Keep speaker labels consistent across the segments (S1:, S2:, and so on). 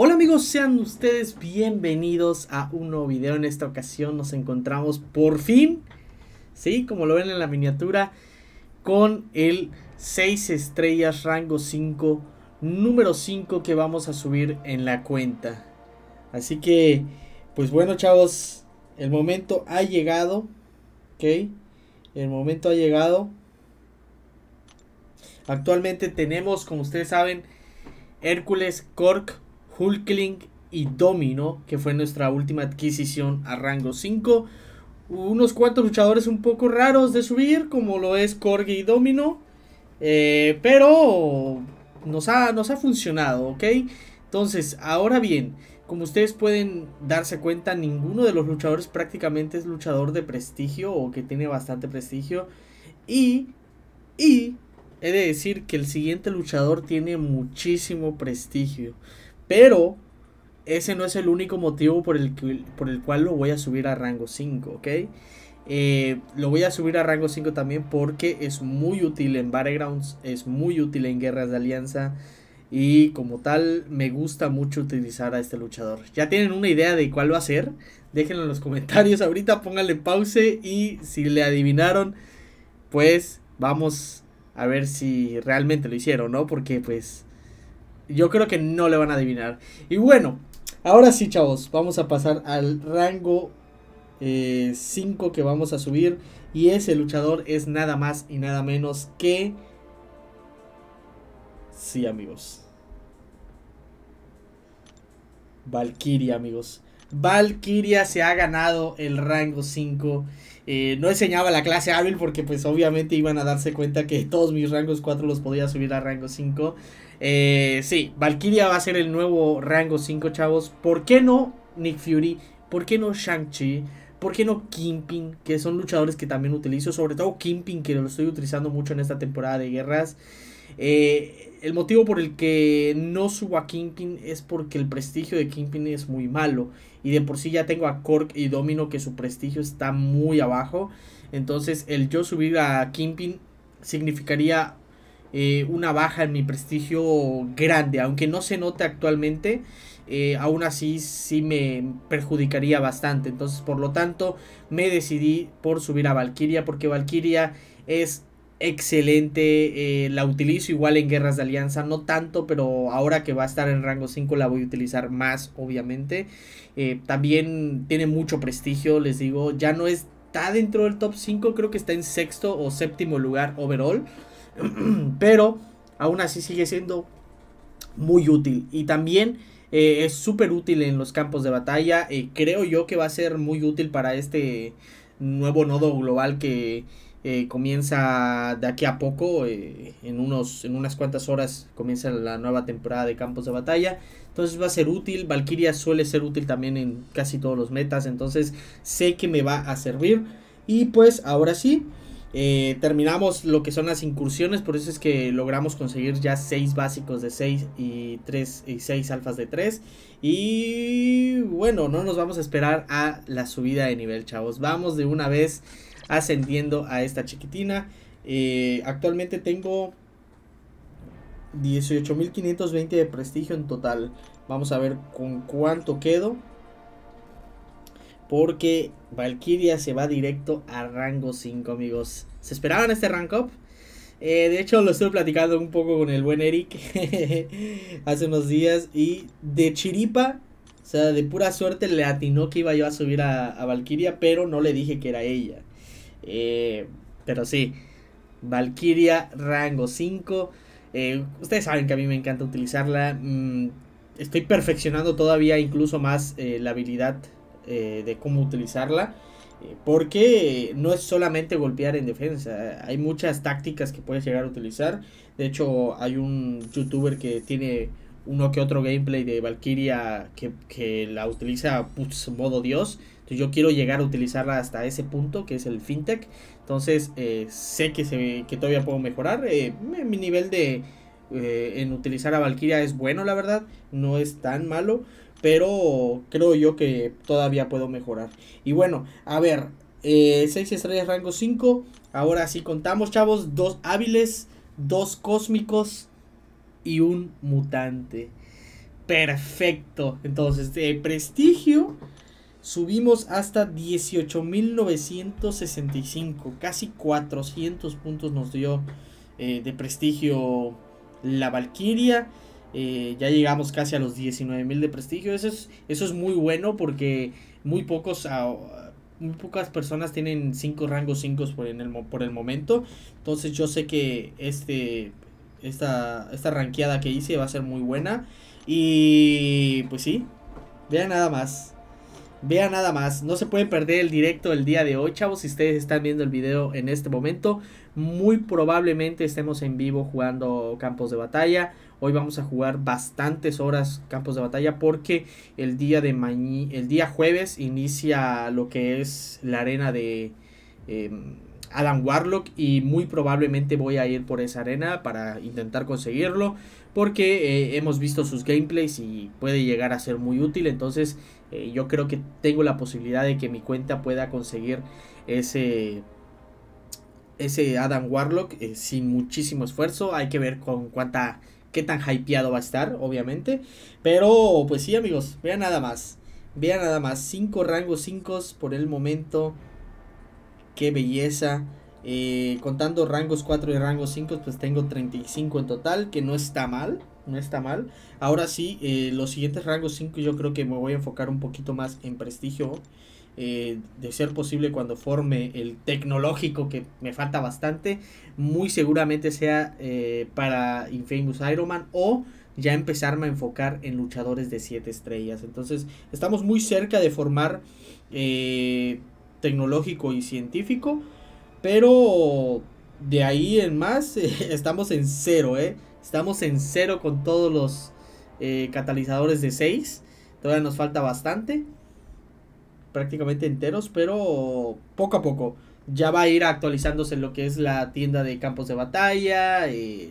S1: Hola amigos, sean ustedes bienvenidos a un nuevo video. En esta ocasión nos encontramos por fin, sí, como lo ven en la miniatura, con el 6 estrellas rango 5, número 5 que vamos a subir en la cuenta. Así que, pues bueno chavos, el momento ha llegado, ¿ok? El momento ha llegado. Actualmente tenemos, como ustedes saben, Hércules Cork Hulkling y Domino, que fue nuestra última adquisición a rango 5. Unos cuantos luchadores un poco raros de subir, como lo es Corgi y Domino. Eh, pero nos ha, nos ha funcionado, ¿ok? Entonces, ahora bien, como ustedes pueden darse cuenta, ninguno de los luchadores prácticamente es luchador de prestigio o que tiene bastante prestigio. Y, y, he de decir que el siguiente luchador tiene muchísimo prestigio. Pero ese no es el único motivo por el, por el cual lo voy a subir a rango 5, ¿ok? Eh, lo voy a subir a rango 5 también porque es muy útil en Battlegrounds, es muy útil en Guerras de Alianza y como tal me gusta mucho utilizar a este luchador. ¿Ya tienen una idea de cuál va a ser? Déjenlo en los comentarios ahorita, pónganle pause y si le adivinaron, pues vamos a ver si realmente lo hicieron, ¿no? Porque pues yo creo que no le van a adivinar. Y bueno, ahora sí, chavos, vamos a pasar al rango 5 eh, que vamos a subir. Y ese luchador es nada más y nada menos que... Sí, amigos. Valkyrie, amigos. Valkyria se ha ganado el rango 5. Eh, no enseñaba la clase hábil porque pues obviamente iban a darse cuenta que todos mis rangos 4 los podía subir a rango 5. Eh, sí, Valkyria va a ser el nuevo rango 5, chavos. ¿Por qué no Nick Fury? ¿Por qué no Shang-Chi? ¿Por qué no Kimping? Que son luchadores que también utilizo. Sobre todo Kimping, que lo estoy utilizando mucho en esta temporada de guerras. Eh, el motivo por el que no subo a Kingpin es porque el prestigio de Kingpin es muy malo. Y de por sí ya tengo a Cork y Domino que su prestigio está muy abajo. Entonces el yo subir a Kingpin significaría eh, una baja en mi prestigio grande. Aunque no se note actualmente, eh, aún así sí me perjudicaría bastante. Entonces por lo tanto me decidí por subir a Valkyria porque Valkyria es excelente. Eh, la utilizo igual en guerras de alianza, no tanto, pero ahora que va a estar en rango 5 la voy a utilizar más, obviamente. Eh, también tiene mucho prestigio, les digo. Ya no está dentro del top 5, creo que está en sexto o séptimo lugar overall. pero aún así sigue siendo muy útil. Y también... Eh, es súper útil en los campos de batalla. creo yo que va a ser muy útil para este nuevo nodo global que, eh, comienza de aquí a poco, eh, en, unos, en unas cuantas horas comienza la nueva temporada de campos de batalla. Entonces va a ser útil, Valkyria suele ser útil también en casi todos los metas, entonces sé que me va a servir. Y pues ahora sí, eh, terminamos lo que son las incursiones, por eso es que logramos conseguir ya 6 básicos de 6 y y 6 alfas de 3. Y bueno, no nos vamos a esperar a la subida de nivel, chavos. Vamos de una vez ascendiendo a esta chiquitina. Eh, actualmente tengo 18.520 de prestigio en total. Vamos a ver con cuánto quedo. Porque Valkyria se va directo a rango 5, amigos. ¿Se esperaban este rank up? Eh, de hecho, lo estuve platicando un poco con el buen Eric hace unos días. Y de chiripa, o sea, de pura suerte le atinó que iba yo a subir a, a Valkyria, pero no le dije que era ella. Eh, pero sí, Valkyria, rango 5. Eh, ustedes saben que a mí me encanta utilizarla. Mm, estoy perfeccionando todavía incluso más eh, la habilidad de cómo utilizarla. Porque no es solamente golpear en defensa, hay muchas tácticas que puedes llegar a utilizar. De hecho, hay un youtuber que tiene uno que otro gameplay de Valkyria que, la utiliza putz, pues, modo Dios. Entonces yo quiero llegar a utilizarla hasta ese punto que es el fintech. Entonces eh, sé que, se, que todavía puedo mejorar. Eh, mi nivel de eh, en utilizar a Valkyria es bueno, la verdad. No es tan malo. Pero creo yo que todavía puedo mejorar. Y bueno, a ver. 6 estrellas rango 5. Ahora sí contamos, chavos. Dos hábiles. Dos cósmicos y un mutante. Perfecto. Entonces, de prestigio subimos hasta 18.965. Casi 400 puntos nos dio eh, de prestigio la Valkyria. Eh, ya llegamos casi a los 19.000 de prestigio. Eso es, eso es muy bueno porque muy pocos... Ah, muy pocas personas tienen 5 rangos 5 por, por el momento. Entonces yo sé que este, esta, esta ranqueada que hice va a ser muy buena. Y pues sí, vean nada más. Vean nada más, no se puede perder el directo el día de hoy, chavos. Si ustedes están viendo el video en este momento, muy probablemente estemos en vivo jugando campos de batalla. Hoy vamos a jugar bastantes horas campos de batalla porque el día de mañana, el día jueves inicia lo que es la arena de em, Adam Warlock y muy probablemente voy a ir por esa arena para intentar conseguirlo porque eh, hemos visto sus gameplays y puede llegar a ser muy útil entonces eh, yo creo que tengo la posibilidad de que mi cuenta pueda conseguir ese ese Adam Warlock eh, sin muchísimo esfuerzo hay que ver con cuánta qué tan hypeado va a estar obviamente pero pues sí amigos vean nada más vean nada más 5 rangos 5 por el momento qué belleza. Eh, contando rangos 4 y rangos 5, pues tengo 35 en total, que no está mal, no está mal. Ahora sí, eh, los siguientes rangos 5 yo creo que me voy a enfocar un poquito más en prestigio. Eh, de ser posible cuando forme el tecnológico que me falta bastante, muy seguramente sea para Infamous Iron Man o ya empezarme a enfocar en luchadores de 7 estrellas. Entonces estamos muy cerca de formar tecnológico y científico, pero de ahí en más estamos en cero, ¿eh? Estamos en cero con todos los eh, catalizadores de 6. Todavía nos falta bastante. Prácticamente enteros, pero poco a poco. Ya va a ir actualizándose lo que es la tienda de campos de batalla. Eh,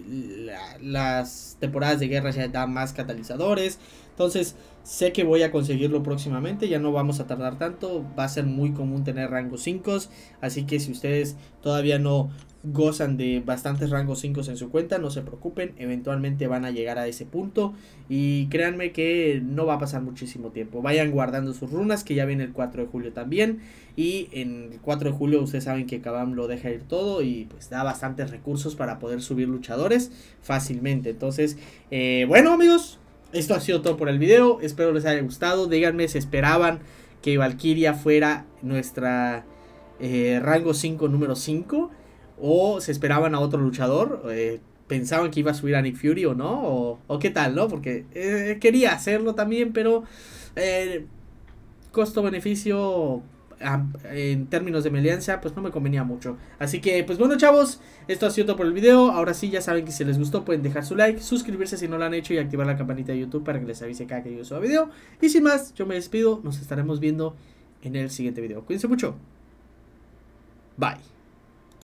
S1: las temporadas de guerra ya dan más catalizadores. Entonces, sé que voy a conseguirlo próximamente, ya no vamos a tardar tanto, va a ser muy común tener rangos 5, así que si ustedes todavía no gozan de bastantes rangos 5 en su cuenta, no se preocupen, eventualmente van a llegar a ese punto y créanme que no va a pasar muchísimo tiempo. Vayan guardando sus runas que ya viene el 4 de julio también y en el 4 de julio ustedes saben que Kabam lo deja ir todo y pues da bastantes recursos para poder subir luchadores fácilmente. Entonces, eh, bueno amigos, esto ha sido todo por el video. Espero les haya gustado. Díganme si esperaban que Valkyria fuera nuestra eh, rango 5 número 5. O se esperaban a otro luchador. Eh, pensaban que iba a subir a Nick Fury o no. O, qué tal, ¿no? Porque eh, quería hacerlo también, pero costo-beneficio en términos de mi alianza, pues no me convenía mucho. Así que, pues bueno, chavos, esto ha sido todo por el video. Ahora sí, ya saben que si les gustó pueden dejar su like, suscribirse si no lo han hecho y activar la campanita de YouTube para que les avise cada que yo suba video. Y sin más, yo me despido. Nos estaremos viendo en el siguiente video. Cuídense mucho. Bye.